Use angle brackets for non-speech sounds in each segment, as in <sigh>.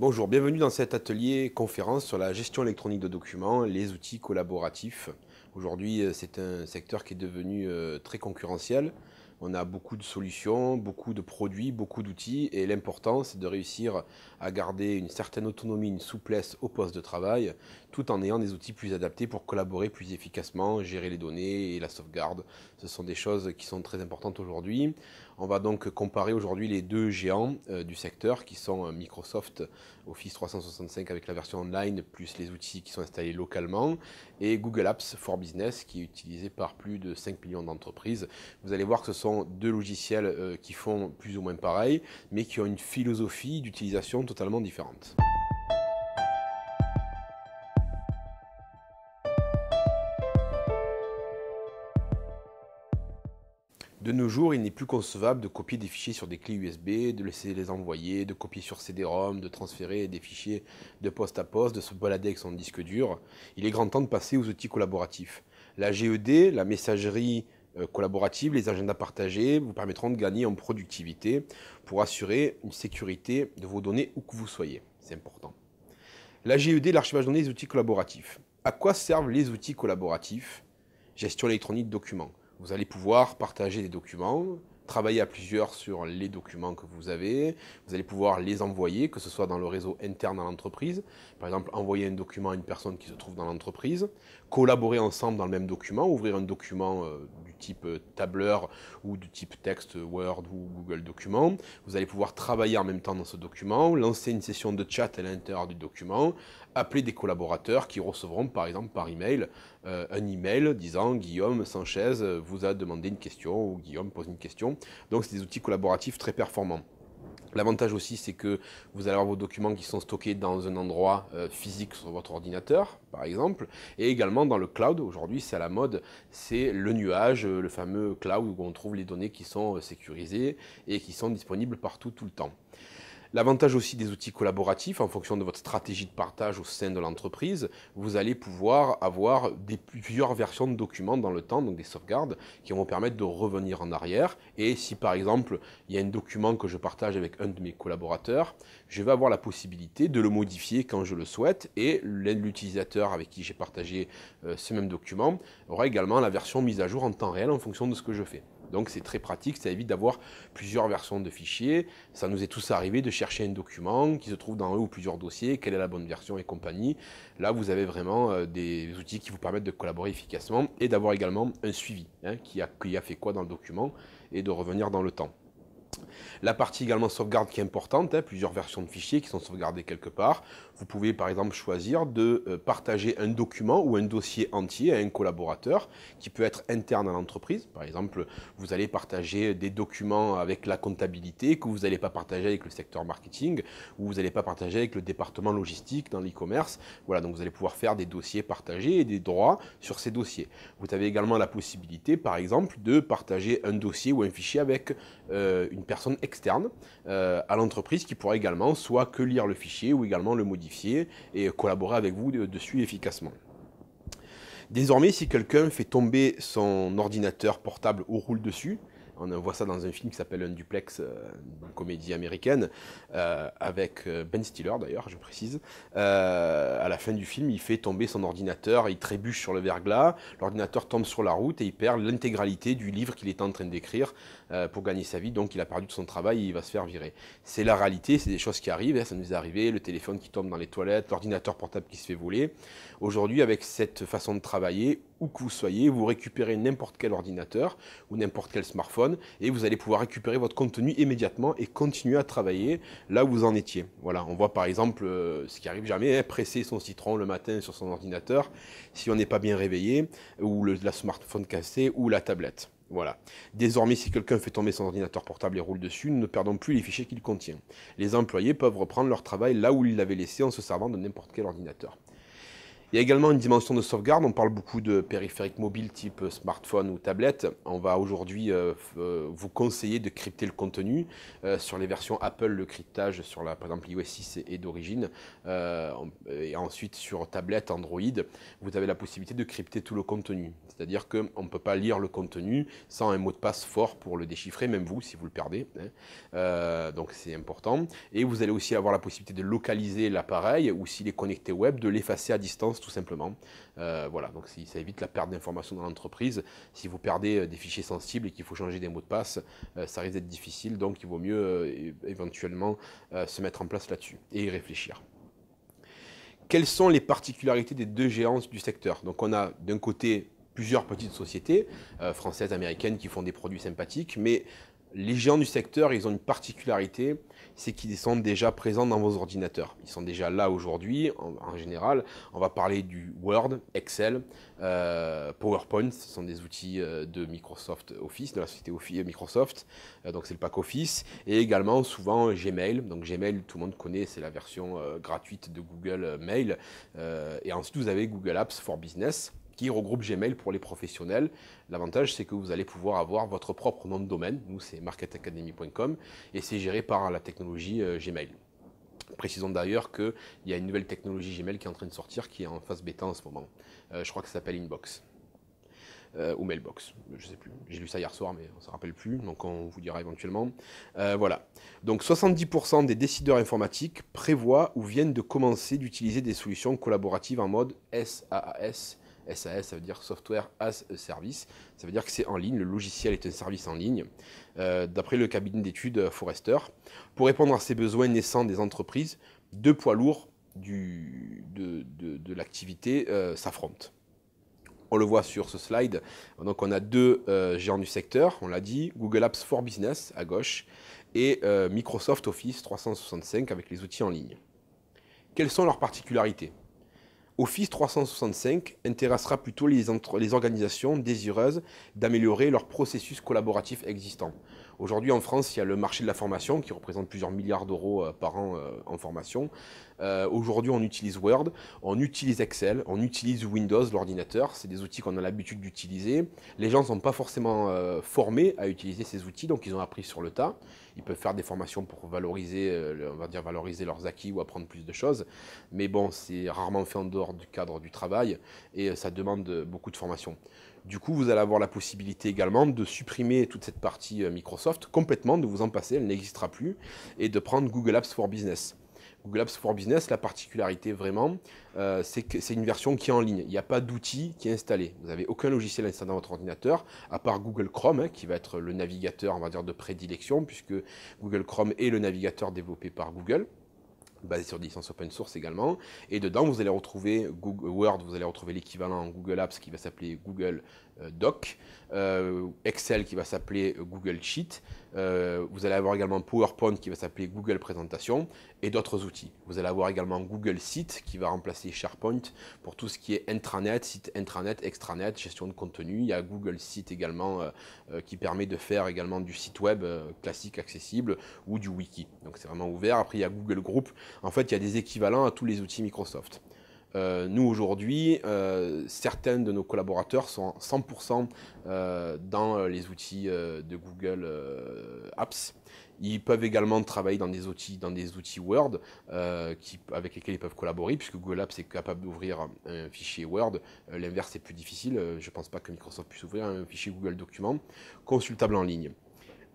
Bonjour, bienvenue dans cet atelier conférence sur la gestion électronique de documents, les outils collaboratifs. Aujourd'hui, euh, c'est un secteur qui est devenu euh, très concurrentiel. On a beaucoup de solutions, beaucoup de produits, beaucoup d'outils et l'important c'est de réussir à garder une certaine autonomie, une souplesse au poste de travail tout en ayant des outils plus adaptés pour collaborer plus efficacement, gérer les données et la sauvegarde. Ce sont des choses qui sont très importantes aujourd'hui. On va donc comparer aujourd'hui les deux géants euh, du secteur qui sont euh, Microsoft Office 365 avec la version online plus les outils qui sont installés localement et Google Apps for Business qui est utilisé par plus de 5 millions d'entreprises. Vous allez voir que ce sont deux logiciels euh, qui font plus ou moins pareil mais qui ont une philosophie d'utilisation totalement différente. De nos jours, il n'est plus concevable de copier des fichiers sur des clés USB, de laisser les envoyer, de copier sur CD-ROM, de transférer des fichiers de poste à poste, de se balader avec son disque dur. Il est grand temps de passer aux outils collaboratifs. La GED, la messagerie euh, collaborative, les agendas partagés vous permettront de gagner en productivité pour assurer une sécurité de vos données où que vous soyez. C'est important. La GED, l'archivage de données, les outils collaboratifs. À quoi servent les outils collaboratifs Gestion électronique de documents. Vous allez pouvoir partager des documents, travailler à plusieurs sur les documents que vous avez. Vous allez pouvoir les envoyer, que ce soit dans le réseau interne à l'entreprise. Par exemple, envoyer un document à une personne qui se trouve dans l'entreprise. Collaborer ensemble dans le même document, ouvrir un document euh, type euh, tableur ou du type texte euh, Word ou Google Document. Vous allez pouvoir travailler en même temps dans ce document, lancer une session de chat à l'intérieur du document, appeler des collaborateurs qui recevront par exemple par email euh, un email disant Guillaume Sanchez vous a demandé une question ou Guillaume pose une question. Donc c'est des outils collaboratifs très performants. L'avantage aussi, c'est que vous allez avoir vos documents qui sont stockés dans un endroit euh, physique sur votre ordinateur, par exemple, et également dans le cloud. Aujourd'hui, c'est à la mode, c'est le nuage, euh, le fameux cloud où on trouve les données qui sont euh, sécurisées et qui sont disponibles partout, tout le temps. L'avantage aussi des outils collaboratifs, en fonction de votre stratégie de partage au sein de l'entreprise, vous allez pouvoir avoir plusieurs versions de documents dans le temps, donc des sauvegardes, qui vont permettre de revenir en arrière. Et si par exemple, il y a un document que je partage avec un de mes collaborateurs, je vais avoir la possibilité de le modifier quand je le souhaite et l'utilisateur avec qui j'ai partagé euh, ce même document aura également la version mise à jour en temps réel en fonction de ce que je fais. Donc c'est très pratique, ça évite d'avoir plusieurs versions de fichiers. Ça nous est tous arrivé de chercher un document qui se trouve dans un ou plusieurs dossiers, quelle est la bonne version et compagnie. Là, vous avez vraiment euh, des outils qui vous permettent de collaborer efficacement et d'avoir également un suivi hein, qui, qui a fait quoi dans le document et de revenir dans le temps. La partie également sauvegarde qui est importante, hein, plusieurs versions de fichiers qui sont sauvegardées quelque part. Vous pouvez par exemple choisir de euh, partager un document ou un dossier entier à un collaborateur qui peut être interne à l'entreprise. Par exemple, vous allez partager des documents avec la comptabilité que vous n'allez pas partager avec le secteur marketing ou vous n'allez pas partager avec le département logistique dans l'e-commerce. Voilà, donc vous allez pouvoir faire des dossiers partagés et des droits sur ces dossiers. Vous avez également la possibilité, par exemple, de partager un dossier ou un fichier avec euh, une personne externe euh, à l'entreprise qui pourra également soit que lire le fichier ou également le modifier et collaborer avec vous dessus efficacement. Désormais, si quelqu'un fait tomber son ordinateur portable ou roule dessus, on voit ça dans un film qui s'appelle Un duplex, euh, une comédie américaine, euh, avec euh, Ben Stiller d'ailleurs, je précise. à la fin du film, il fait tomber son ordinateur, il trébuche sur le verglas, l'ordinateur tombe sur la route et il perd l'intégralité du livre qu'il est en train d'écrire pour gagner sa vie. Donc il a perdu tout son travail et il va se faire virer. C'est la réalité, c'est des choses qui arrivent, hein. ça nous est arrivé, le téléphone qui tombe dans les toilettes, l'ordinateur portable qui se fait voler. Aujourd'hui, avec cette façon de travailler, où que vous soyez, vous récupérez n'importe quel ordinateur ou n'importe quel smartphone et vous allez pouvoir récupérer votre contenu immédiatement et continuer à travailler là où vous en étiez. Voilà, on voit par exemple euh, ce qui arrive jamais, hein, presser son citron le matin sur son ordinateur si on n'est pas bien réveillé, ou le, la smartphone cassée ou la tablette. Voilà. Désormais, si quelqu'un fait tomber son ordinateur portable et roule dessus, nous ne perdons plus les fichiers qu'il contient. Les employés peuvent reprendre leur travail là où ils l'avaient laissé en se servant de n'importe quel ordinateur. Il y a également une dimension de sauvegarde. On parle beaucoup de périphériques mobiles type smartphone ou tablette. On va aujourd'hui euh, euh, vous conseiller de crypter le contenu. Euh, sur les versions Apple, le cryptage sur la, par exemple iOS 6 est, d'origine. et ensuite sur tablette Android, vous avez la possibilité de crypter tout le contenu. C'est-à-dire qu'on ne peut pas lire le contenu sans un mot de passe fort pour le déchiffrer, même vous si vous le perdez. Hein. donc c'est important. Et vous allez aussi avoir la possibilité de localiser l'appareil ou s'il est connecté web, de l'effacer à distance tout simplement. Euh, voilà, donc si, ça évite la perte d'informations dans l'entreprise. Si vous perdez euh, des fichiers sensibles et qu'il faut changer des mots de passe, euh, ça risque d'être difficile, donc il vaut mieux éventuellement se mettre en place là-dessus et y réfléchir quelles sont les particularités des deux géances du secteur Donc on a d'un côté plusieurs petites sociétés françaises, américaines qui font des produits sympathiques, mais les géants du secteur, ils ont une particularité, c'est qu'ils sont déjà présents dans vos ordinateurs. Ils sont déjà là aujourd'hui, en, général. On va parler du Word, Excel, euh, PowerPoint, ce sont des outils euh, de Microsoft Office, de la société euh, Microsoft, donc c'est le pack Office, et également souvent Gmail. Donc Gmail, tout le monde connaît, c'est la version gratuite de Google Mail. et ensuite, vous avez Google Apps for Business qui regroupe Gmail pour les professionnels. L'avantage, c'est que vous allez pouvoir avoir votre propre nom de domaine. Nous, c'est marketacademy.com et c'est géré par la technologie euh, Gmail. Précisons d'ailleurs qu'il y a une nouvelle technologie Gmail qui est en train de sortir, qui est en phase bêta en ce moment. Euh, je crois que ça s'appelle Inbox. Euh, ou Mailbox, je ne sais plus. J'ai lu ça hier soir, mais on ne se rappelle plus, donc on vous dira éventuellement. voilà. Donc 70% des décideurs informatiques prévoient ou viennent de commencer d'utiliser des solutions collaboratives en mode SaaS SAS, ça veut dire Software as a Service. Ça veut dire que c'est en ligne, le logiciel est un service en ligne, euh, d'après le cabinet d'études Forrester. Pour répondre à ces besoins naissants des entreprises, deux poids lourds du, de, l'activité euh, s'affrontent. On le voit sur ce slide. Donc on a deux euh, géants du secteur, on l'a dit, Google Apps for Business à gauche et Microsoft Office 365 avec les outils en ligne. Quelles sont leurs particularités Office 365 intéressera plutôt les, organisations désireuses d'améliorer leur processus collaboratif existants. Aujourd'hui en France, il y a le marché de la formation qui représente plusieurs milliards d'euros euh, par an euh, en formation. Euh, aujourd'hui, on utilise Word, on utilise Excel, on utilise Windows, l'ordinateur. C'est des outils qu'on a l'habitude d'utiliser. Les gens ne sont pas forcément formés à utiliser ces outils, donc ils ont appris sur le tas ils peuvent faire des formations pour valoriser, euh, va dire valoriser leurs acquis ou apprendre plus de choses. Mais bon, c'est rarement fait en dehors du cadre du travail et euh, ça demande beaucoup de formation. Du coup, vous allez avoir la possibilité également de supprimer toute cette partie euh, Microsoft complètement, de vous en passer, elle n'existera plus, et de prendre Google Apps for Business. Google Apps for Business, la particularité vraiment, euh, c'est que c'est une version qui est en ligne. Il n'y a pas d'outil qui est installé. Vous n'avez aucun logiciel installé dans votre ordinateur, à part Google Chrome, hein, qui va être le navigateur, on va dire, de prédilection, puisque Google Chrome est le navigateur développé par Google basé sur des licences open source également. Et dedans, vous allez retrouver Google Word, vous allez retrouver l'équivalent Google Apps qui va s'appeler Google euh, Doc, euh, Excel qui va s'appeler Google Sheet, euh, vous allez avoir également PowerPoint qui va s'appeler Google Présentation et d'autres outils. Vous allez avoir également Google Site qui va remplacer SharePoint pour tout ce qui est intranet, site intranet, extranet, gestion de contenu. Il y a Google Site également euh, euh, qui permet de faire également du site web classique accessible ou du wiki. Donc c'est vraiment ouvert. Après il y a Google Group. En fait il y a des équivalents à tous les outils Microsoft. Euh, nous, aujourd'hui, euh, certains de nos collaborateurs sont 100% euh, dans les outils de Google Apps. Ils peuvent également travailler dans des outils, dans des outils Word avec lesquels ils peuvent collaborer, puisque Google Apps est capable d'ouvrir un fichier Word. L'inverse est plus difficile. Je ne pense pas que Microsoft puisse ouvrir un fichier Google Document consultable en ligne.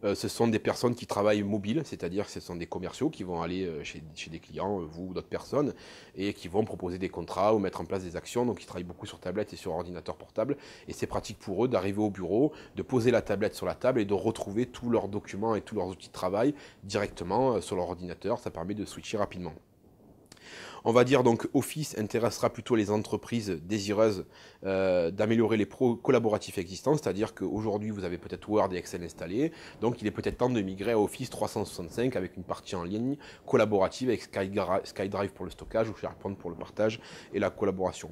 Euh, ce sont des personnes qui travaillent mobiles, c'est-à-dire que ce sont des commerciaux qui vont aller euh, chez, chez des clients, euh, vous ou d'autres personnes, et qui vont proposer des contrats ou mettre en place des actions. Donc ils travaillent beaucoup sur tablette et sur ordinateur portable. Et c'est pratique pour eux d'arriver au bureau, de poser la tablette sur la table et de retrouver tous leurs documents et tous leurs outils de travail directement sur leur ordinateur. Ça permet de switcher rapidement. On va dire donc Office intéressera plutôt les entreprises désireuses euh, d'améliorer les pros collaboratifs existants, c'est-à-dire qu'aujourd'hui vous avez peut-être Word et Excel installés, donc il est peut-être temps de migrer à Office 365 avec une partie en ligne collaborative avec SkyDrive pour le stockage ou SharePoint pour le partage et la collaboration.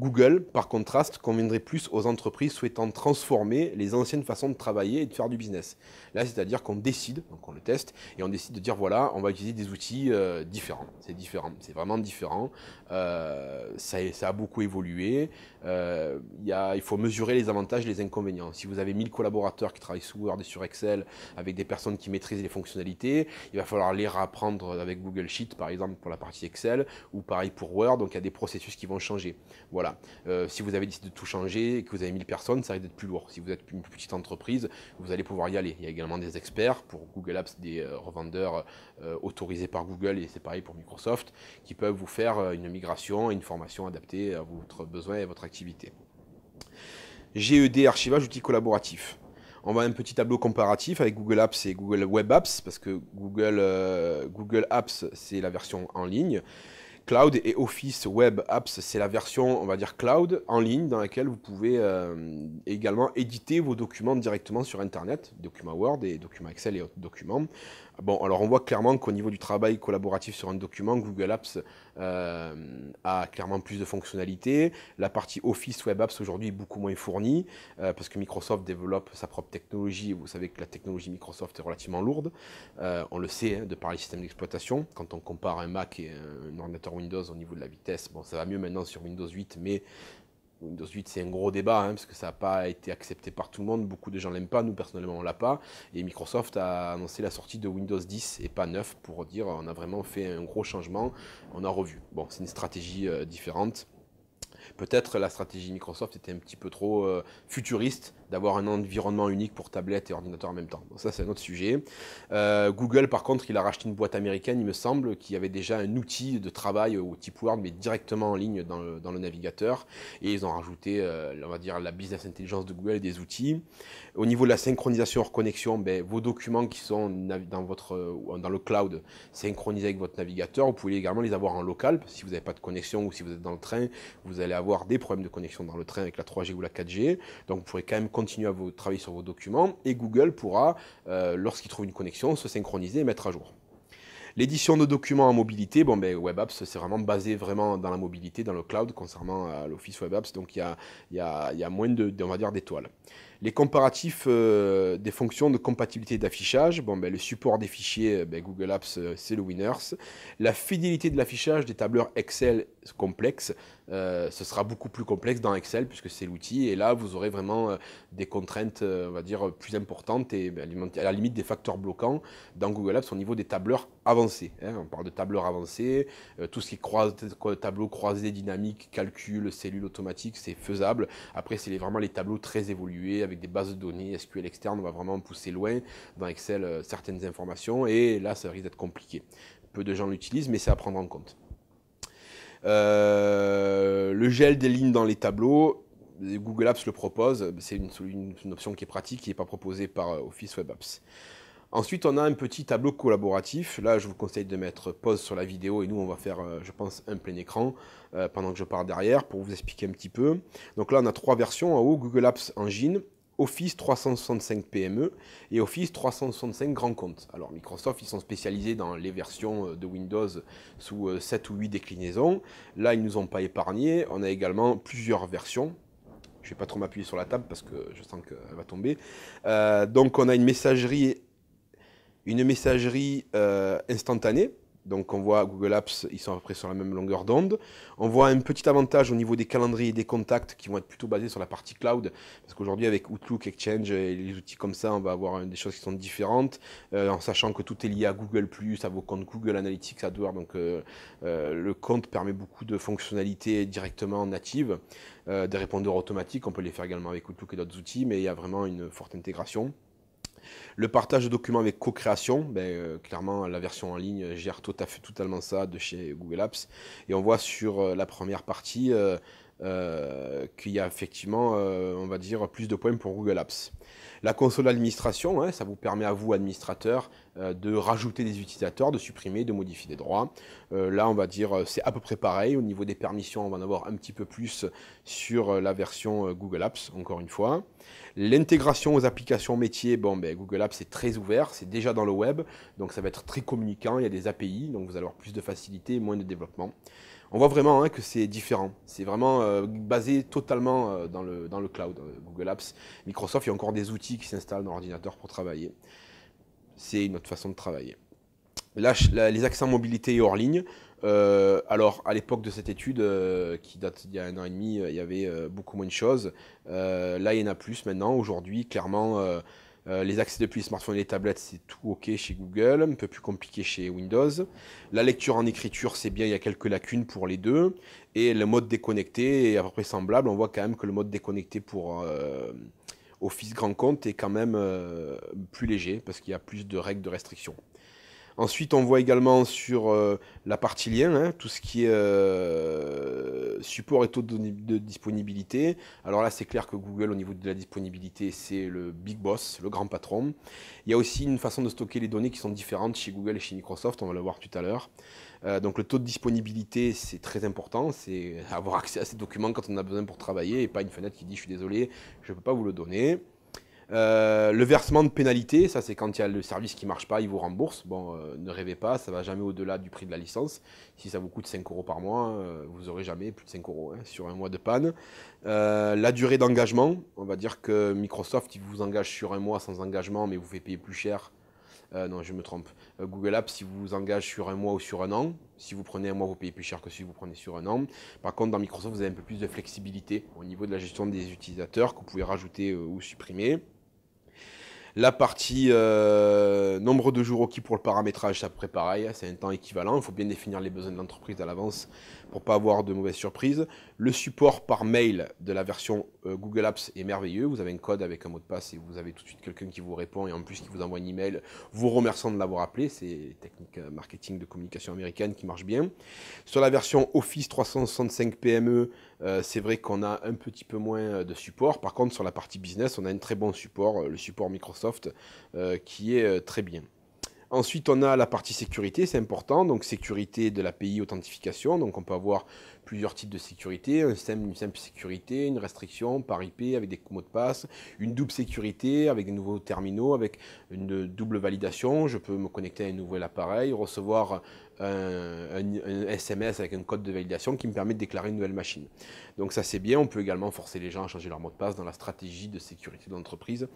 Google, par contraste, conviendrait plus aux entreprises souhaitant transformer les anciennes façons de travailler et de faire du business. Là, c'est-à-dire qu'on décide, donc on le teste, et on décide de dire voilà, on va utiliser des outils euh, différents. C'est différent, c'est vraiment différent différent. Euh, ça, a beaucoup évolué. Euh, il faut mesurer les avantages les inconvénients. Si vous avez 1000 collaborateurs qui travaillent sous Word et sur Excel avec des personnes qui maîtrisent les fonctionnalités, il va falloir les rapprendre avec Google Sheet, par exemple, pour la partie Excel, ou pareil pour Word. Donc, il y a des processus qui vont changer. Voilà. Euh, si vous avez décidé de tout changer et que vous avez 1000 personnes, ça risque d'être plus lourd. Si vous êtes une petite entreprise, vous allez pouvoir y aller. Il y a également des experts pour Google Apps, des revendeurs autorisés par Google, et c'est pareil pour Microsoft, qui peuvent vous faire euh, une migration, une formation adaptée à votre besoin et à votre activité. GED, archivage, outils collaboratifs. On va un petit tableau comparatif avec Google Apps et Google Web Apps, parce que Google, euh, Google Apps, c'est la version en ligne. Cloud et Office Web Apps, c'est la version, on va dire, cloud en ligne dans laquelle vous pouvez euh, également éditer vos documents directement sur Internet, Document Word et documents Excel et autres documents. Bon, alors on voit clairement qu'au niveau du travail collaboratif sur un document, Google Apps euh, a clairement plus de fonctionnalités. La partie Office Web Apps aujourd'hui est beaucoup moins fournie euh, parce que Microsoft développe sa propre technologie. Vous savez que la technologie Microsoft est relativement lourde. Euh, on le sait hein, de par les systèmes d'exploitation. Quand on compare un Mac et un ordinateur Windows au niveau de la vitesse, bon, ça va mieux maintenant sur Windows 8, mais Windows 8, c'est un gros débat, hein, parce que ça n'a pas été accepté par tout le monde. Beaucoup de gens l'aiment pas, nous personnellement on l'a pas. Et Microsoft a annoncé la sortie de Windows 10 et pas 9 pour dire on a vraiment fait un gros changement, on a revu. Bon, c'est une stratégie euh, différente. Peut-être la stratégie Microsoft était un petit peu trop euh, futuriste d'avoir un environnement unique pour tablette et ordinateur en même temps. ça, c'est un autre sujet. Euh, Google, par contre, il a racheté une boîte américaine, il me semble, qui avait déjà un outil de travail au type Word, mais directement en ligne dans le, navigateur. Et ils ont rajouté, euh, on va dire, la business intelligence de Google et des outils. Au niveau de la synchronisation hors connexion, ben, vos documents qui sont dans, votre, euh, dans le cloud synchronisés avec votre navigateur, vous pouvez également les avoir en local. Si vous n'avez pas de connexion ou si vous êtes dans le train, vous allez avoir des problèmes de connexion dans le train avec la 3G ou la 4G. Donc, vous pourrez quand même Continuez à travailler sur vos documents et Google pourra, euh, lorsqu'il trouve une connexion, se synchroniser et mettre à jour. L'édition de documents en mobilité, bon ben, Web Apps, c'est vraiment basé vraiment dans la mobilité, dans le cloud, concernant euh, l'Office Web Apps, donc il y a, moins de, on va dire, d'étoiles. Les comparatifs euh, des fonctions de compatibilité d'affichage, bon, ben, le support des fichiers, euh, ben, Google Apps, euh, c'est le Winners. La fidélité de l'affichage des tableurs Excel complexes, ce sera beaucoup plus complexe dans Excel puisque c'est l'outil. Et là, vous aurez vraiment des contraintes, on va dire, plus importantes et ben, à la limite des facteurs bloquants dans Google Apps au niveau des tableurs avancés. Hein. On parle de tableurs avancés, tout ce qui croise, tableau croisé, dynamique, calcul, cellule automatique, c'est faisable. Après, c'est vraiment les tableaux très évolués avec des bases de données SQL externe, on va vraiment pousser loin dans Excel euh, certaines informations, et là, ça risque d'être compliqué. Peu de gens l'utilisent, mais c'est à prendre en compte. Euh, le gel des lignes dans les tableaux, Google Apps le propose, c'est une, une, option qui est pratique, qui n'est pas proposée par euh, Office Web Apps. Ensuite, on a un petit tableau collaboratif. Là, je vous conseille de mettre pause sur la vidéo et nous, on va faire, je pense, un plein écran pendant que je pars derrière pour vous expliquer un petit peu. Donc là, on a trois versions en haut, Google Apps Engine, Office 365 PME et Office 365 Grand Compte. Alors Microsoft, ils sont spécialisés dans les versions euh, de Windows sous 7 euh, ou 8 déclinaisons. Là, ils ne nous ont pas épargnés. On a également plusieurs versions. Je ne vais pas trop m'appuyer sur la table parce que je sens qu'elle va tomber. Euh, donc on a une messagerie, une messagerie instantanée donc on voit Google Apps, ils sont à peu près sur la même longueur d'onde. On voit un petit avantage au niveau des calendriers et des contacts qui vont être plutôt basés sur la partie cloud. Parce qu'aujourd'hui avec Outlook, Exchange et les outils comme ça, on va avoir euh, des choses qui sont différentes. Euh, en sachant que tout est lié à Google ⁇ à vos comptes Google Analytics, AdWords. Donc euh, le compte permet beaucoup de fonctionnalités directement natives. des répondeurs automatiques, on peut les faire également avec Outlook et d'autres outils, mais il y a vraiment une forte intégration. Le partage de documents avec co-création, ben, euh, clairement la version en ligne gère tout à fait totalement ça de chez Google Apps. Et on voit sur euh, la première partie euh, qu'il y a effectivement, on va dire, plus de points pour Google Apps. La console administration, hein, ça vous permet à vous, administrateur de rajouter des utilisateurs, de supprimer, de modifier des droits. là, on va dire, c'est à peu près pareil. Au niveau des permissions, on va en avoir un petit peu plus sur la version Google Apps, encore une fois. L'intégration aux applications métiers, bon, ben, Google Apps c'est très ouvert, c'est déjà dans le web, donc ça va être très communicant, il y a des API, donc vous allez avoir plus de facilité moins de développement. On voit vraiment hein, que c'est différent, c'est vraiment euh, basé totalement euh, dans, le, dans le cloud, euh, Google Apps. Microsoft, il y a encore des outils qui s'installent dans l'ordinateur pour travailler. C'est une autre façon de travailler. Là, les accents mobilité et hors ligne, euh, alors, à l'époque de cette étude, euh, qui date d'il y a un an et demi, euh, il y avait beaucoup moins de choses. là, il y en a plus maintenant. Aujourd'hui, clairement, les accès depuis les smartphones et les tablettes, c'est tout OK chez Google, un peu plus compliqué chez Windows. La lecture en écriture, c'est bien, il y a quelques lacunes pour les deux. Et le mode déconnecté est à peu près semblable. On voit quand même que le mode déconnecté pour... Office Grand Compte est quand même plus léger parce qu'il y a plus de règles de restriction. Ensuite, on voit également sur euh, la partie lien, hein, tout ce qui est euh, support et taux de, disponibilité. Alors là, c'est clair que Google, au niveau de la disponibilité, c'est le big boss, le grand patron. Il y a aussi une façon de stocker les données qui sont différentes chez Google et chez Microsoft, on va le voir tout à l'heure. Euh, donc le taux de disponibilité, c'est très important, c'est avoir accès à ces documents quand on a besoin pour travailler et pas une fenêtre qui dit je suis désolé, je ne peux pas vous le donner. Euh, le versement de pénalité, ça c'est quand il y a le service qui ne marche pas, il vous rembourse. Bon, euh, ne rêvez pas, ça ne va jamais au-delà du prix de la licence. Si ça vous coûte 5 euros par mois, euh, vous n'aurez jamais plus de 5 euros hein, sur un mois de panne. la durée d'engagement, on va dire que Microsoft, il vous engage sur un mois sans engagement, mais vous fait payer plus cher. non, je me trompe. Google Apps, si vous vous engage sur un mois ou sur un an, si vous prenez un mois, vous payez plus cher que si vous prenez sur un an. Par contre, dans Microsoft, vous avez un peu plus de flexibilité au niveau de la gestion des utilisateurs que vous pouvez rajouter ou supprimer. La partie euh, nombre de jours requis pour le paramétrage, ça à peu pareil, hein, c'est un temps équivalent. Il faut bien définir les besoins de l'entreprise à l'avance pour pas avoir de mauvaises surprises. Le support par mail de la version euh, Google Apps est merveilleux. Vous avez un code avec un mot de passe et vous avez tout de suite quelqu'un qui vous répond et en plus qui vous envoie un email vous remerciant de l'avoir appelé. C'est technique euh, marketing de communication américaine qui marche bien. Sur la version Office 365 PME, euh, c'est vrai qu'on a un petit peu moins de support. Par contre, sur la partie business, on a un très bon support, le support Microsoft, qui est très bien. Ensuite, on a la partie sécurité, c'est important. Donc, sécurité de l'API authentification. Donc, on peut avoir plusieurs types de sécurité une simple, sécurité, une restriction par IP avec des mots de passe, une double sécurité avec des nouveaux terminaux, avec une double validation. Je peux me connecter à un nouvel appareil, recevoir un, SMS avec un code de validation qui me permet de déclarer une nouvelle machine. Donc ça c'est bien, on peut également forcer les gens à changer leur mot de passe dans la stratégie de sécurité de l'entreprise,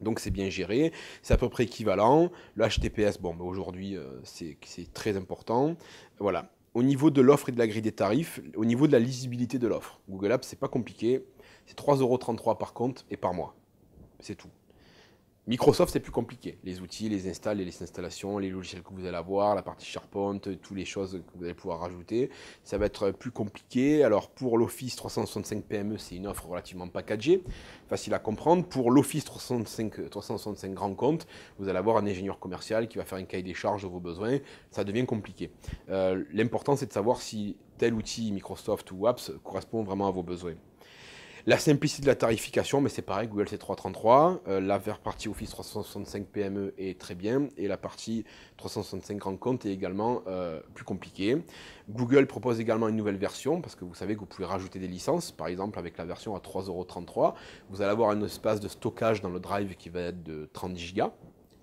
donc c'est bien géré, c'est à peu près équivalent. Le HTTPS, bon, aujourd'hui euh, c'est très important. Voilà. Au niveau de l'offre et de la grille des tarifs, au niveau de la lisibilité de l'offre, Google Apps, c'est pas compliqué. C'est 3,33€ par compte et par mois. C'est tout. Microsoft, c'est plus compliqué. Les outils, les installs et les installations, les logiciels que vous allez avoir, la partie charpente, toutes les choses que vous allez pouvoir rajouter, ça va être plus compliqué. Alors pour l'Office 365 PME, c'est une offre relativement packagée, facile à comprendre. Pour l'Office 365, Grand Compte, vous allez avoir un ingénieur commercial qui va faire un cahier des charges de vos besoins. Ça devient compliqué. Euh, l'important, c'est de savoir si tel outil Microsoft ou Apps correspond vraiment à vos besoins. La simplicité de la tarification, mais c'est pareil, Google c'est 333. Euh, la partie Office 365 PME est très bien. Et la partie 365 Grand Compte est également euh, plus compliquée. Google propose également une nouvelle version, parce que vous savez que vous pouvez rajouter des licences. Par exemple, avec la version à 3,33€, vous allez avoir un espace de stockage dans le drive qui va être de 30 Go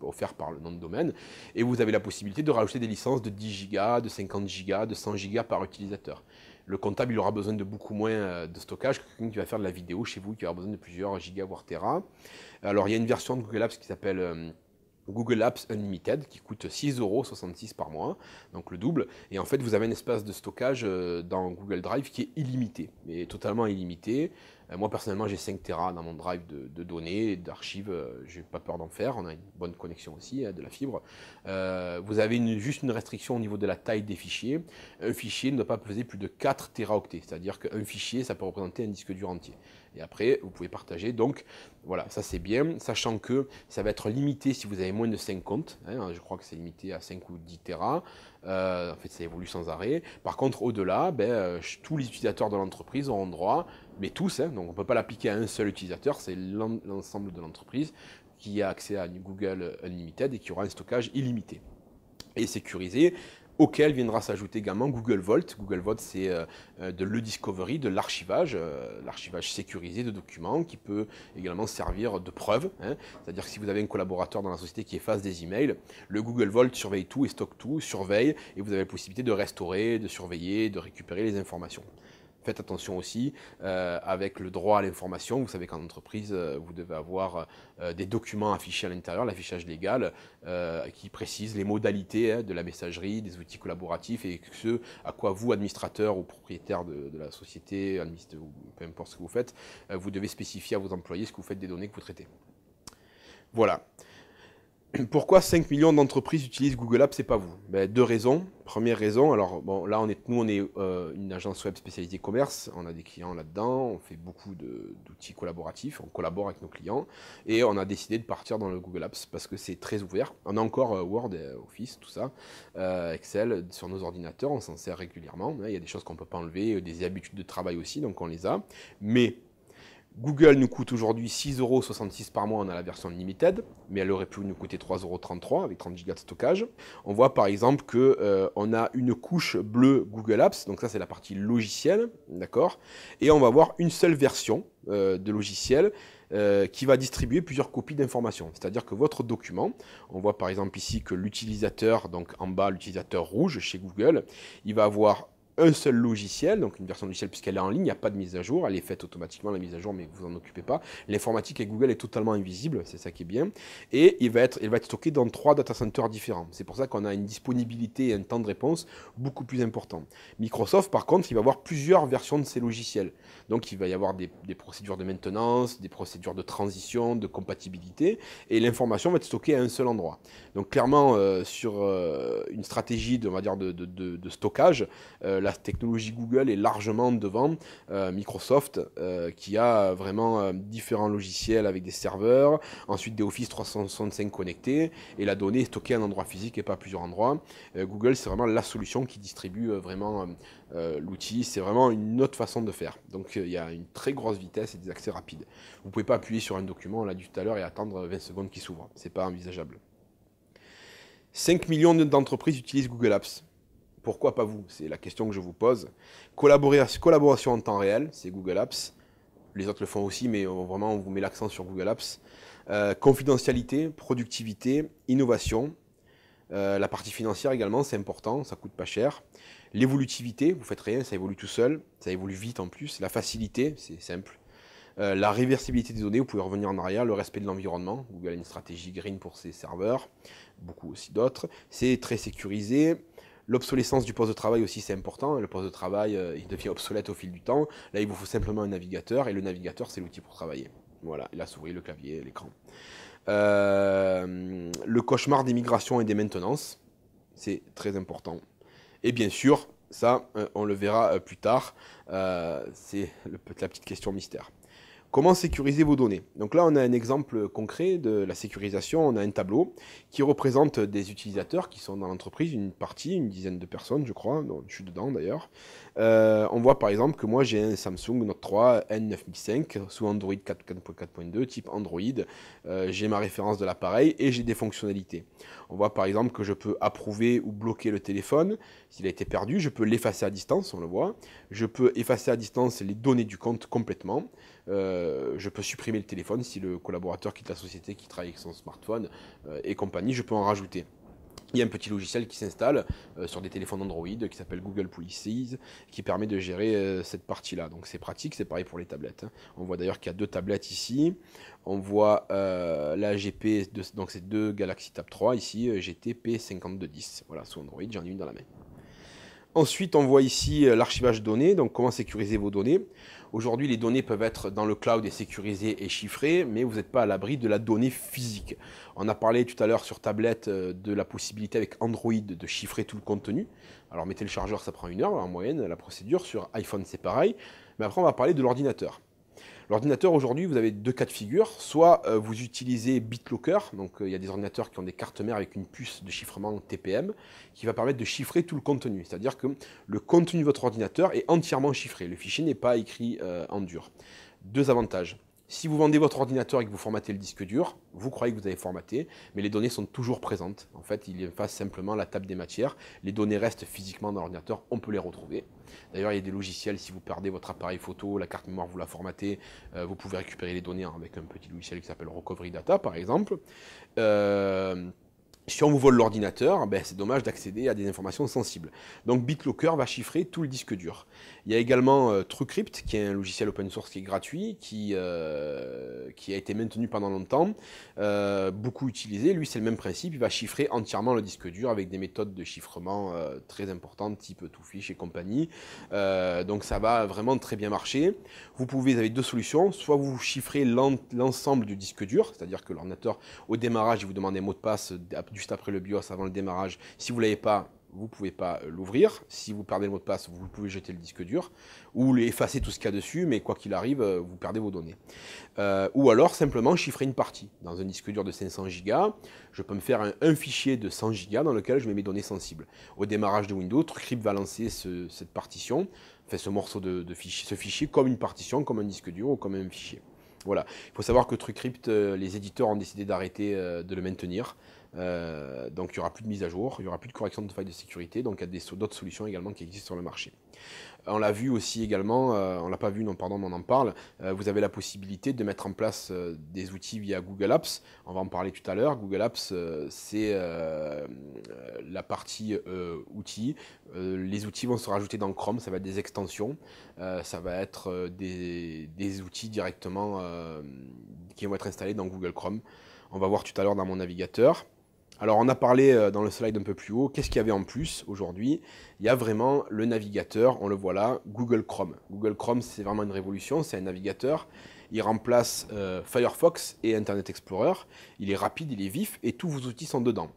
offert par le nom de domaine, et vous avez la possibilité de rajouter des licences de 10 gigas, de 50 gigas, de 100 gigas par utilisateur le comptable, il aura besoin de beaucoup moins euh, de stockage que quelqu'un qui va faire de la vidéo chez vous, qui aura besoin de plusieurs gigas, voire Alors, il y a une version de Google Apps qui s'appelle... Euh, Google Apps Unlimited qui coûte 6,66€ par mois, donc le double. Et en fait, vous avez un espace de stockage euh, dans Google Drive qui est illimité, mais totalement illimité. Euh, moi, personnellement, j'ai 5 Tera dans mon drive de, données, d'archives. Euh, je n'ai pas peur d'en faire. On a une bonne connexion aussi, hein, de la fibre. Euh, vous avez juste une restriction au niveau de la taille des fichiers. Un fichier ne doit pas peser plus de 4 Teraoctets. C'est-à-dire qu'un fichier, ça peut représenter un disque dur entier. Et après, vous pouvez partager. Donc voilà, ça c'est bien, sachant que ça va être limité si vous avez moins de 5 comptes. Hein. je crois que c'est limité à 5 ou 10 Tera. Euh, en fait, ça évolue sans arrêt. Par contre, au-delà, ben, euh, tous les utilisateurs de l'entreprise auront droit, mais tous, hein, donc on ne peut pas l'appliquer à un seul utilisateur, c'est l'ensemble de l'entreprise qui a accès à Google Unlimited et qui aura un stockage illimité et sécurisé auquel viendra s'ajouter également Google Vault. Google Vault, c'est euh, euh, de le discovery, de l'archivage, euh, l'archivage sécurisé de documents qui peut également servir de preuve. Hein. C'est-à-dire que si vous avez un collaborateur dans la société qui efface des emails, le Google Vault surveille tout et stocke tout, surveille, et vous avez la possibilité de restaurer, de surveiller, de récupérer les informations. Faites attention aussi euh, avec le droit à l'information. Vous savez qu'en entreprise, euh, vous devez avoir euh, des documents affichés à l'intérieur, l'affichage légal, qui précise les modalités hein, de la messagerie, des outils collaboratifs et ce à quoi vous, administrateur ou propriétaire de, la société, ou peu importe ce que vous faites, vous devez spécifier à vos employés ce que vous faites des données que vous traitez. Voilà. <clears throat> pourquoi 5 millions d'entreprises utilisent Google Apps et pas vous ben, Deux raisons. Première raison, alors bon, là, on est, nous, on est euh, une agence web spécialisée commerce, on a des clients là-dedans, on fait beaucoup d'outils collaboratifs, on collabore avec nos clients, et on a décidé de partir dans le Google Apps parce que c'est très ouvert. On a encore euh, Word, euh, Office, tout ça, Excel sur nos ordinateurs, on s'en sert régulièrement. Il y a des choses qu'on ne peut pas enlever, des habitudes de travail aussi, donc on les a. Mais Google nous coûte aujourd'hui 6,66€ par mois, on a la version limited, mais elle aurait pu nous coûter 3,33€ avec 30 Go de stockage. On voit par exemple que euh, on a une couche bleue Google Apps, donc ça c'est la partie logicielle, d'accord Et on va avoir une seule version euh, de logiciel euh, qui va distribuer plusieurs copies d'informations. C'est-à-dire que votre document, on voit par exemple ici que l'utilisateur, donc en bas l'utilisateur rouge chez Google, il va avoir un seul logiciel, donc une version logicielle puisqu'elle est en ligne, il n'y a pas de mise à jour, elle est faite automatiquement la mise à jour, mais vous en occupez pas. L'informatique et Google est totalement invisible, c'est ça qui est bien, et il va être, il va être stocké dans trois data centers différents. C'est pour ça qu'on a une disponibilité et un temps de réponse beaucoup plus important. Microsoft, par contre, il va avoir plusieurs versions de ses logiciels, donc il va y avoir des, procédures de maintenance, des procédures de transition, de compatibilité, et l'information va être stockée à un seul endroit. Donc clairement, euh, sur euh, une stratégie, de, on va dire, de, stockage. Euh, la technologie Google est largement devant euh, Microsoft, euh, qui a vraiment euh, différents logiciels avec des serveurs, ensuite des Office 365 connectés, et la donnée est stockée à un endroit physique et pas à plusieurs endroits. Google, c'est vraiment la solution qui distribue vraiment l'outil. C'est vraiment une autre façon de faire. Donc il y a une très grosse vitesse et des accès rapides. Vous pouvez pas appuyer sur un document, on l'a dit tout à l'heure, et attendre 20 secondes qu'il s'ouvre. n'est pas envisageable. 5 millions d'entreprises utilisent Google Apps. Pourquoi pas vous C'est la question que je vous pose. collaboration en temps réel, c'est Google Apps. Les autres le font aussi, mais vraiment, on vous met l'accent sur Google Apps. Euh, confidentialité, productivité, innovation. Euh, la partie financière également, c'est important, ça coûte pas cher. L'évolutivité, vous faites rien, ça évolue tout seul, ça évolue vite en plus. La facilité, c'est simple. Euh, la réversibilité des données, vous pouvez revenir en arrière, le respect de l'environnement, Google a une stratégie green pour ses serveurs, beaucoup aussi d'autres, c'est très sécurisé, L'obsolescence du poste de travail aussi, c'est important. Le poste de travail, euh, il devient obsolète au fil du temps. Là, il vous faut simplement un navigateur, et le navigateur, c'est l'outil pour travailler. Voilà, la souris, le clavier, l'écran. Euh, le cauchemar des migrations et des maintenances, c'est très important. Et bien sûr, ça, euh, on le verra plus tard, c'est la petite question mystère. Comment sécuriser vos données Donc là, on a un exemple concret de la sécurisation. On a un tableau qui représente des utilisateurs qui sont dans l'entreprise, une partie, une dizaine de personnes, je crois. je suis dedans d'ailleurs. Euh, on voit par exemple que moi, j'ai un Samsung Note 3 N9005 sous Android 4.4.2, type Android. Euh, j'ai ma référence de l'appareil et j'ai des fonctionnalités. On voit par exemple que je peux approuver ou bloquer le téléphone s'il a été perdu. Je peux l'effacer à distance, on le voit. Je peux effacer à distance les données du compte complètement. Euh, je peux supprimer le téléphone si le collaborateur quitte la société qui travaille avec son smartphone euh, et compagnie, je peux en rajouter. Il y a un petit logiciel qui s'installe euh, sur des téléphones Android qui s'appelle Google Policies qui permet de gérer cette partie-là. Donc c'est pratique, c'est pareil pour les tablettes. Hein. On voit d'ailleurs qu'il y a deux tablettes ici. On voit la GP, de, donc c'est deux Galaxy Tab 3 ici, gtp 5210 Voilà, sous Android, j'en ai une dans la main. Ensuite, on voit ici euh, l'archivage de données, donc comment sécuriser vos données. Aujourd'hui, les données peuvent être dans le cloud et sécurisées et chiffrées, mais vous n'êtes pas à l'abri de la donnée physique. On a parlé tout à l'heure sur tablette euh, de la possibilité avec Android de chiffrer tout le contenu. Alors mettez le chargeur, ça prend une heure en moyenne, la procédure. Sur iPhone, c'est pareil. Mais après, on va parler de l'ordinateur. L'ordinateur aujourd'hui, vous avez deux cas de figure. Soit euh, vous utilisez BitLocker, donc euh, il y a des ordinateurs qui ont des cartes mères avec une puce de chiffrement TPM qui va permettre de chiffrer tout le contenu. C'est-à-dire que le contenu de votre ordinateur est entièrement chiffré. Le fichier n'est pas écrit euh, en dur. Deux avantages. Si vous vendez votre ordinateur et que vous formatez le disque dur, vous croyez que vous avez formaté, mais les données sont toujours présentes. En fait, il efface simplement la table des matières. Les données restent physiquement dans l'ordinateur, on peut les retrouver. D'ailleurs, il y a des logiciels, si vous perdez votre appareil photo, la carte mémoire, vous la formatez, euh, vous pouvez récupérer les données avec un petit logiciel qui s'appelle Recovery Data, par exemple. Euh, si on vous vole l'ordinateur, ben, c'est dommage d'accéder à des informations sensibles. Donc BitLocker va chiffrer tout le disque dur. Il y a également euh, TrueCrypt, qui est un logiciel open source qui est gratuit, qui, euh, a été maintenu pendant longtemps, euh, beaucoup utilisé. Lui, c'est le même principe, il va chiffrer entièrement le disque dur avec des méthodes de chiffrement très importantes, type TwoFish et compagnie. donc ça va vraiment très bien marcher. Vous pouvez, vous avez deux solutions, soit vous chiffrez l'ensemble du disque dur, c'est-à-dire que l'ordinateur, au démarrage, il vous demande un mot de passe juste après le BIOS, avant le démarrage. Si vous ne l'avez pas, vous ne pouvez pas l'ouvrir. Si vous perdez le mot de passe, vous pouvez jeter le disque dur ou effacer tout ce qu'il y a dessus, mais quoi qu'il arrive, euh, vous perdez vos données. Euh, ou alors simplement chiffrer une partie. Dans un disque dur de 500 Go, je peux me faire un, fichier de 100 Go dans lequel je mets mes données sensibles. Au démarrage de Windows, TrueCrypt va lancer ce, cette partition, enfin ce morceau de, de fichier, ce fichier comme une partition, comme un disque dur ou comme un fichier. Voilà. Il faut savoir que TrueCrypt, euh, les éditeurs ont décidé d'arrêter de le maintenir. Euh, donc il n'y aura plus de mise à jour, il n'y aura plus de correction de failles de sécurité, donc il y a d'autres solutions également qui existent sur le marché. On l'a vu aussi également, on euh, on l'a pas vu, non pardon, mais on en parle, euh, vous avez la possibilité de mettre en place des outils via Google Apps, on va en parler tout à l'heure, Google Apps c'est la partie outils, les outils vont se rajouter dans Chrome, ça va être des extensions, ça va être des outils directement qui vont être installés dans Google Chrome, on va voir tout à l'heure dans mon navigateur. Alors on a parlé euh, dans le slide un peu plus haut, qu'est-ce qu'il y avait en plus aujourd'hui Il y a vraiment le navigateur, on le voit là, Google Chrome. Google Chrome c'est vraiment une révolution, c'est un navigateur. Il remplace euh, Firefox et Internet Explorer. Il est rapide, il est vif et tous vos outils sont dedans.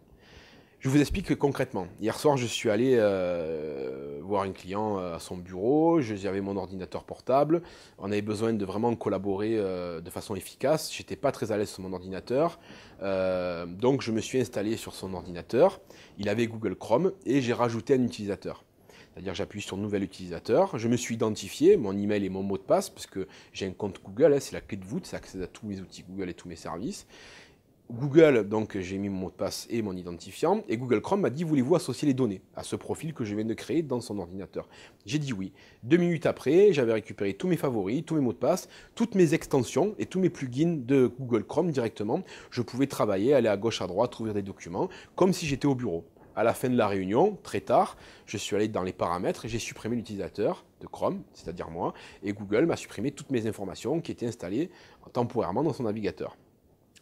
Je vous explique concrètement. Hier soir, je suis allé euh, voir un client euh, à son bureau, j'avais mon ordinateur portable, on avait besoin de vraiment collaborer euh, de façon efficace, j'étais pas très à l'aise sur mon ordinateur, donc je me suis installé sur son ordinateur, il avait Google Chrome et j'ai rajouté un utilisateur. C'est-à-dire j'appuie sur nouvel utilisateur, je me suis identifié, mon email et mon mot de passe, parce que j'ai un compte Google, hein, c'est la clé de voûte, ça accède à tous mes outils Google et tous mes services. Google, donc j'ai mis mon mot de passe et mon identifiant, et Google Chrome m'a dit voulez-vous associer les données à ce profil que je viens de créer dans son ordinateur J'ai dit oui. Deux minutes après, j'avais récupéré tous mes favoris, tous mes mots de passe, toutes mes extensions et tous mes plugins de Google Chrome directement. Je pouvais travailler, aller à gauche, à droite, trouver des documents, comme si j'étais au bureau. À la fin de la réunion, très tard, je suis allé dans les paramètres et j'ai supprimé l'utilisateur de Chrome, c'est-à-dire moi, et Google m'a supprimé toutes mes informations qui étaient installées temporairement dans son navigateur.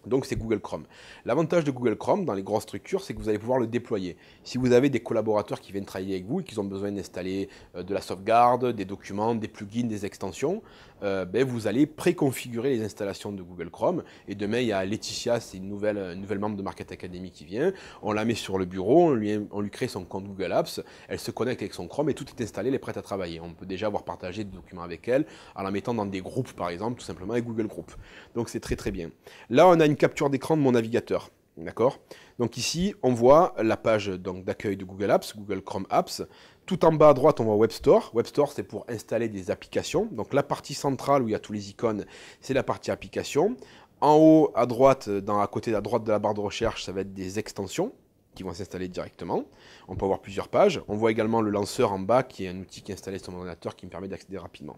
Donc c'est Google Chrome. L'avantage de Google Chrome dans les grosses structures, c'est que vous allez pouvoir le déployer. Si vous avez des collaborateurs qui viennent travailler avec vous et qu'ils ont besoin d'installer euh, de la sauvegarde, des documents, des plugins, des extensions, euh, ben, vous allez préconfigurer les installations de Google Chrome. Et demain, il y a Laetitia, c'est une nouvelle, membre de Market Academy qui vient. On la met sur le bureau, on lui, on lui crée son compte Google Apps, elle se connecte avec son Chrome et tout est installé, elle est prête à travailler. On peut déjà avoir partagé des documents avec elle en la mettant dans des groupes, par exemple, tout simplement avec Google Group. Donc c'est très très bien. Là, on a une capture d'écran de mon navigateur. D'accord Donc ici, on voit la page d'accueil de Google Apps, Google Chrome Apps. Tout en bas à droite, on voit Web Store. Web Store, c'est pour installer des applications. Donc la partie centrale où il y a tous les icônes, c'est la partie application. En haut à droite, euh, à côté à droite de la barre de recherche, ça va être des extensions qui vont s'installer directement. On peut avoir plusieurs pages. On voit également le lanceur en bas qui est un outil qui est installé sur mon ordinateur qui me permet d'accéder rapidement.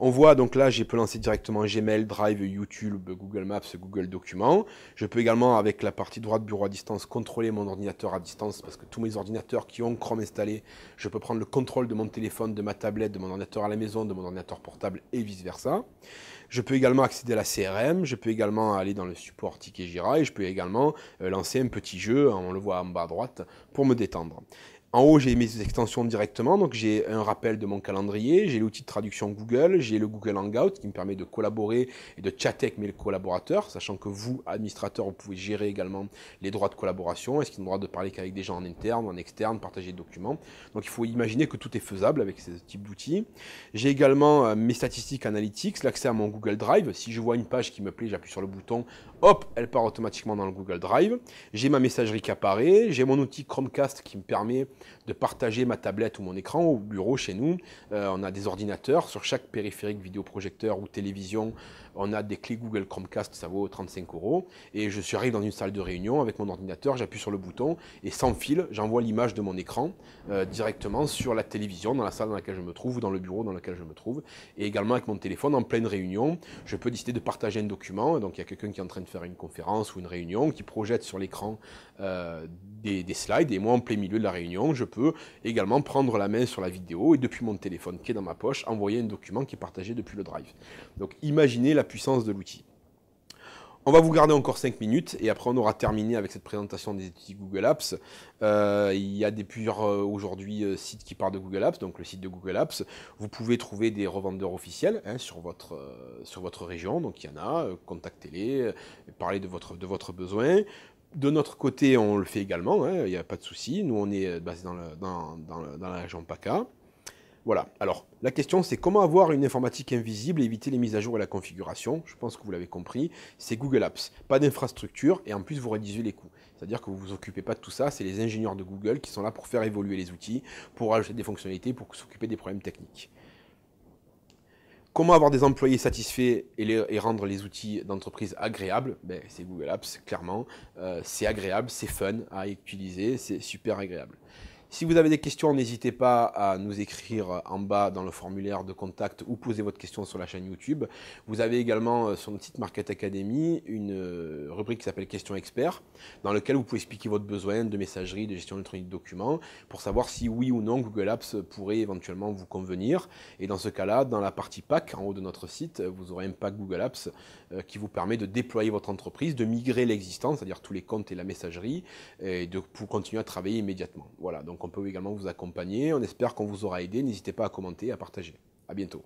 On voit donc là, j'ai pu lancer directement Gmail, Drive, YouTube, Google Maps, Google Documents. Je peux également, avec la partie droite bureau à distance, contrôler mon ordinateur à distance parce que tous mes ordinateurs qui ont Chrome installé, je peux prendre le contrôle de mon téléphone, de ma tablette, de mon ordinateur à la maison, de mon ordinateur portable et vice-versa. Je peux également accéder à la CRM, je peux également aller dans le support Ticket Jira et je peux également euh, lancer un petit jeu, on le voit en bas à droite, pour me détendre. En haut, j'ai mes extensions directement, donc j'ai un rappel de mon calendrier, j'ai l'outil de traduction Google, j'ai le Google Hangout qui me permet de collaborer et de chatter avec mes collaborateurs, sachant que vous, administrateurs, vous pouvez gérer également les droits de collaboration. Est-ce qu'ils ont le droit de parler qu'avec des gens en interne, en externe, partager des documents Donc il faut imaginer que tout est faisable avec ce type d'outils. J'ai également euh, mes statistiques analytics, l'accès à mon Google Drive. Si je vois une page qui me plaît, j'appuie sur le bouton, hop, elle part automatiquement dans le Google Drive. J'ai ma messagerie qui apparaît, j'ai mon outil Chromecast qui me permet de partager ma tablette ou mon écran au bureau chez nous. Euh, on a des ordinateurs sur chaque périphérique vidéoprojecteur ou télévision on a des clés Google Chromecast, ça vaut 35 euros. Et je suis arrivé dans une salle de réunion avec mon ordinateur, j'appuie sur le bouton et sans fil, j'envoie l'image de mon écran euh, directement sur la télévision, dans la salle dans laquelle je me trouve ou dans le bureau dans lequel je me trouve. Et également avec mon téléphone, en pleine réunion, je peux décider de partager un document. Donc il y a quelqu'un qui est en train de faire une conférence ou une réunion, qui projette sur l'écran euh, des, des slides. Et moi, en plein milieu de la réunion, je peux également prendre la main sur la vidéo et depuis mon téléphone qui est dans ma poche, envoyer un document qui est partagé depuis le drive. Donc imaginez la puissance de l'outil. On va vous garder encore 5 minutes et après on aura terminé avec cette présentation des outils Google Apps. Euh, il y a des plusieurs euh, aujourd'hui euh, sites qui parlent de Google Apps, donc le site de Google Apps. Vous pouvez trouver des revendeurs officiels hein, sur, votre, sur votre région, donc il y en a, contactez-les, parlez de votre, de votre besoin. De notre côté, on le fait également, hein, il n'y a pas de souci. Nous, on est basé dans, dans, dans la région PACA. Voilà. Alors, la question, c'est comment avoir une informatique invisible et éviter les mises à jour et la configuration. Je pense que vous l'avez compris. C'est Google Apps. Pas d'infrastructure et en plus, vous réduisez les coûts. C'est-à-dire que vous ne vous occupez pas de tout ça. C'est les ingénieurs de Google qui sont là pour faire évoluer les outils, pour ajouter des fonctionnalités, pour s'occuper des problèmes techniques. Comment avoir des employés satisfaits et, rendre les outils d'entreprise agréables ben, C'est Google Apps, clairement. Euh, c'est agréable, c'est fun à utiliser, c'est super agréable. Si vous avez des questions, n'hésitez pas à nous écrire en bas dans le formulaire de contact ou poser votre question sur la chaîne YouTube. Vous avez également euh, sur notre site Market Academy une euh, rubrique qui s'appelle Questions experts, dans laquelle vous pouvez expliquer votre besoin de messagerie, de gestion électronique de documents, pour savoir si oui ou non Google Apps pourrait éventuellement vous convenir. Et dans ce cas-là, dans la partie pack en haut de notre site, vous aurez un pack Google Apps euh, qui vous permet de déployer votre entreprise, de migrer l'existence, c'est-à-dire tous les comptes et la messagerie, et de pour continuer à travailler immédiatement. Voilà, donc on peut également vous accompagner. On espère qu'on vous aura aidé. N'hésitez pas à commenter et à partager. À bientôt.